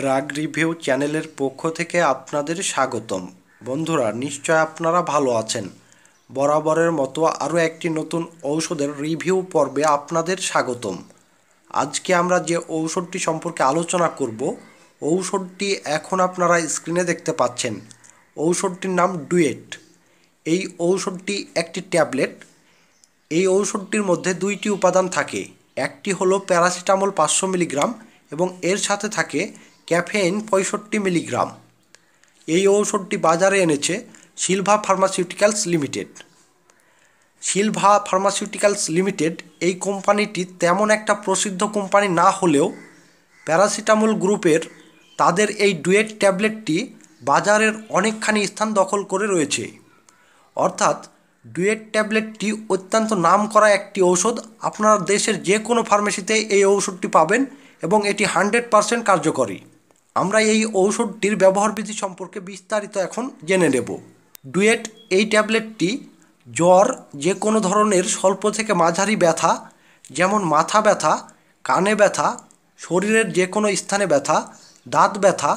drug review চ্যানেলের পক্ষ থেকে আপনাদের স্বাগতম বন্ধুরা নিশ্চয় আপনারা ভালো আছেন বরাবরের মতো আরও একটি নতুন ঔষধের রিভিউ পর্বে আপনাদের স্বাগতম আজকে আমরা যে ঔষধটি সম্পর্কে আলোচনা করব ঔষধটি এখন আপনারা স্ক্রিনে দেখতে পাচ্ছেন ঔষধটির নাম ডুয়েট এই ঔষধটি একটি ট্যাবলেট এই ঔষধটির মধ্যে দুইটি উপাদান থাকে একটি হলো প্যারাসিটামল পাঁচশো মিলিগ্রাম এবং এর সাথে থাকে ক্যাফেন পঁয়ষট্টি মিলিগ্রাম এই ঔষধটি বাজারে এনেছে Silva pharmaceuticals limited Silva pharmaceuticals limited এই কোম্পানিটি তেমন একটা প্রসিদ্ধ কোম্পানি না হলেও প্যারাসিটামল গ্রুপের তাদের এই ডুয়েট ট্যাবলেটটি বাজারের অনেকখানি স্থান দখল করে রয়েছে অর্থাৎ ডুয়েট ট্যাবলেটটি অত্যন্ত নাম করা একটি ঔষধ আপনারা দেশের যে কোনো ফার্মেসিতে এই ঔষধটি পাবেন এবং এটি হান্ড্রেড পারসেন্ট কার্যকরী আমরা এই ঔষধটির ব্যবহারবিধি সম্পর্কে বিস্তারিত এখন জেনে নেব ডুয়েট এই ট্যাবলেটটি জ্বর যে কোনো ধরনের স্বল্প থেকে মাঝারি ব্যথা যেমন মাথা ব্যথা কানে ব্যথা শরীরের যে কোনো স্থানে ব্যথা দাঁত ব্যথা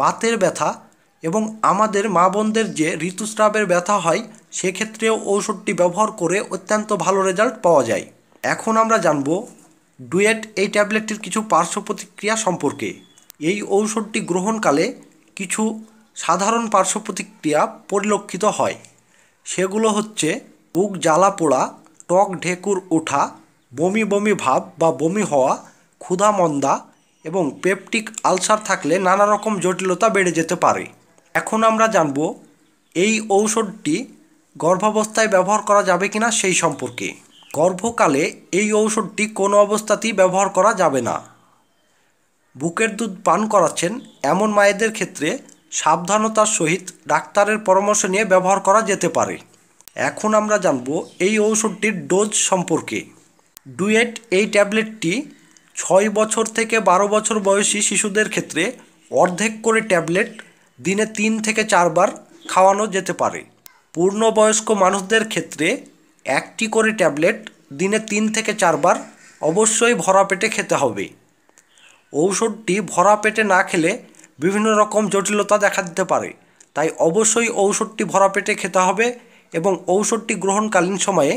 বাতের ব্যথা এবং আমাদের মা বোনদের যে ঋতুস্রাবের ব্যথা হয় সেক্ষেত্রেও ঔষধটি ব্যবহার করে অত্যন্ত ভালো রেজাল্ট পাওয়া যায় এখন আমরা জানব ডুয়েট এই ট্যাবলেটটির কিছু পার্শ্ব প্রতিক্রিয়া সম্পর্কে এই ঔষধটি গ্রহণকালে কিছু সাধারণ পার্শ্ব প্রতিক্রিয়া পরিলক্ষিত হয় সেগুলো হচ্ছে বুক জ্বালা পোড়া টক ঢেকুর ওঠা বমি বমি ভাব বা বমি হওয়া ক্ষুধা মন্দা এবং পেপটিক আলসার থাকলে নানা রকম জটিলতা বেড়ে যেতে পারে এখন আমরা জানব এই ঔষধটি গর্ভাবস্থায় ব্যবহার করা যাবে কি না সেই সম্পর্কে গর্ভকালে এই ঔষধটি কোনো অবস্থাতেই ব্যবহার করা যাবে না বুকের দুধ পান করাচ্ছেন এমন মায়েদের ক্ষেত্রে সাবধানতার সহিত ডাক্তারের পরামর্শ নিয়ে ব্যবহার করা যেতে পারে এখন আমরা জানব এই ঔষধটির ডোজ সম্পর্কে ডুয়েট এই ট্যাবলেটটি ছয় বছর থেকে বারো বছর বয়সী শিশুদের ক্ষেত্রে অর্ধেক করে ট্যাবলেট দিনে তিন থেকে চারবার খাওয়ানো যেতে পারে পূর্ণবয়স্ক মানুষদের ক্ষেত্রে একটি করে ট্যাবলেট দিনে তিন থেকে চারবার অবশ্যই ভরা পেটে খেতে হবে ঔষধটি ভরা পেটে না খেলে বিভিন্ন রকম জটিলতা দেখা দিতে পারে তাই অবশ্যই ঔষধটি ভরা পেটে খেতে হবে এবং ঔষধটি গ্রহণকালীন সময়ে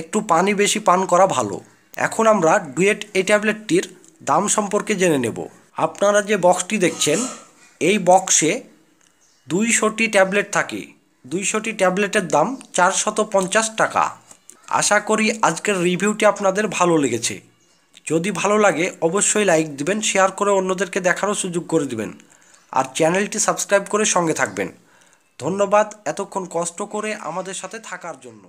একটু পানি বেশি পান করা ভালো এখন আমরা ডুয়েট এই ট্যাবলেটটির দাম সম্পর্কে জেনে নেব আপনারা যে বক্সটি দেখছেন এই বক্সে দুইশোটি ট্যাবলেট থাকে দুইশোটি ট্যাবলেটের দাম চারশত পঞ্চাশ টাকা আশা করি আজকের রিভিউটি আপনাদের ভালো লেগেছে যদি ভালো লাগে অবশ্যই লাইক দিবেন শেয়ার করে অন্যদেরকে দেখারও সুযোগ করে দিবেন আর চ্যানেলটি সাবস্ক্রাইব করে সঙ্গে থাকবেন ধন্যবাদ এতক্ষণ কষ্ট করে আমাদের সাথে থাকার জন্য